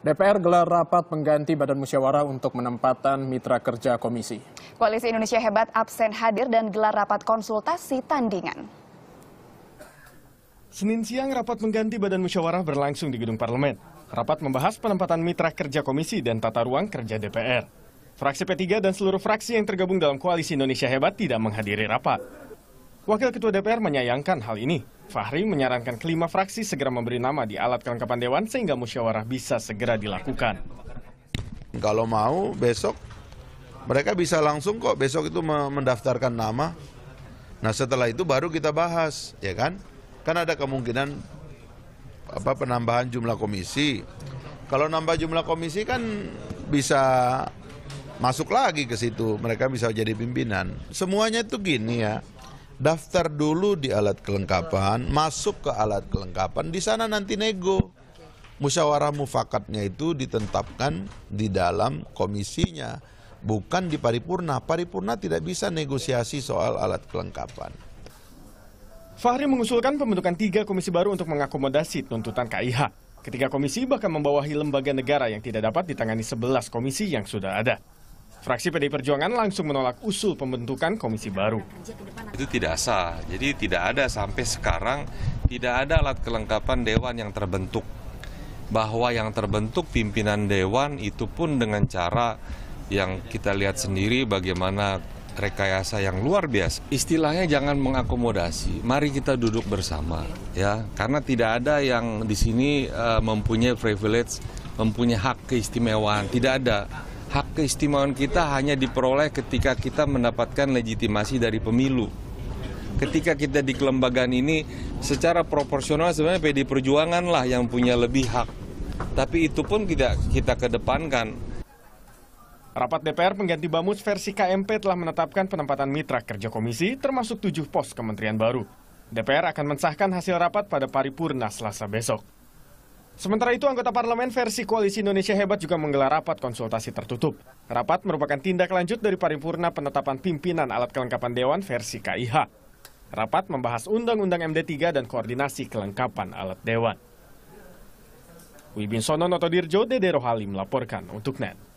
DPR gelar rapat pengganti Badan Musyawarah untuk menempatan mitra kerja komisi. Koalisi Indonesia Hebat absen hadir dan gelar rapat konsultasi tandingan. Senin siang rapat mengganti Badan Musyawarah berlangsung di gedung parlemen. Rapat membahas penempatan mitra kerja komisi dan tata ruang kerja DPR. Fraksi P3 dan seluruh fraksi yang tergabung dalam Koalisi Indonesia Hebat tidak menghadiri rapat. Wakil Ketua DPR menyayangkan hal ini. Fahri menyarankan kelima fraksi segera memberi nama di alat kelengkapan dewan sehingga musyawarah bisa segera dilakukan. Kalau mau besok mereka bisa langsung kok besok itu mendaftarkan nama. Nah setelah itu baru kita bahas, ya kan? Kan ada kemungkinan apa penambahan jumlah komisi. Kalau nambah jumlah komisi kan bisa masuk lagi ke situ. Mereka bisa jadi pimpinan. Semuanya itu gini ya daftar dulu di alat kelengkapan, masuk ke alat kelengkapan, di sana nanti nego. Musyawarah mufakatnya itu ditetapkan di dalam komisinya, bukan di paripurna. Paripurna tidak bisa negosiasi soal alat kelengkapan. Fahri mengusulkan pembentukan tiga komisi baru untuk mengakomodasi tuntutan KIH. Ketiga komisi bahkan membawahi lembaga negara yang tidak dapat ditangani sebelas komisi yang sudah ada. Fraksi PDI Perjuangan langsung menolak usul pembentukan komisi baru. Itu tidak sah. Jadi tidak ada sampai sekarang tidak ada alat kelengkapan dewan yang terbentuk. Bahwa yang terbentuk pimpinan dewan itu pun dengan cara yang kita lihat sendiri bagaimana rekayasa yang luar biasa. Istilahnya jangan mengakomodasi. Mari kita duduk bersama ya, karena tidak ada yang di sini uh, mempunyai privilege, mempunyai hak keistimewaan. Tidak ada keistimewaan kita hanya diperoleh ketika kita mendapatkan legitimasi dari pemilu. Ketika kita di kelembagaan ini secara proporsional sebenarnya PD Perjuangan lah yang punya lebih hak. Tapi itu pun tidak kita kedepankan. Rapat DPR pengganti Bamus versi KMP telah menetapkan penempatan mitra kerja komisi termasuk tujuh pos kementerian baru. DPR akan mensahkan hasil rapat pada paripurna selasa besok. Sementara itu, anggota parlemen versi Koalisi Indonesia Hebat juga menggelar rapat konsultasi tertutup. Rapat merupakan tindak lanjut dari paripurna penetapan pimpinan alat kelengkapan dewan versi KIH. Rapat membahas Undang-Undang MD3 dan koordinasi kelengkapan alat dewan. Wibinsono Notodirjo, Dede Rohali melaporkan untuk NET.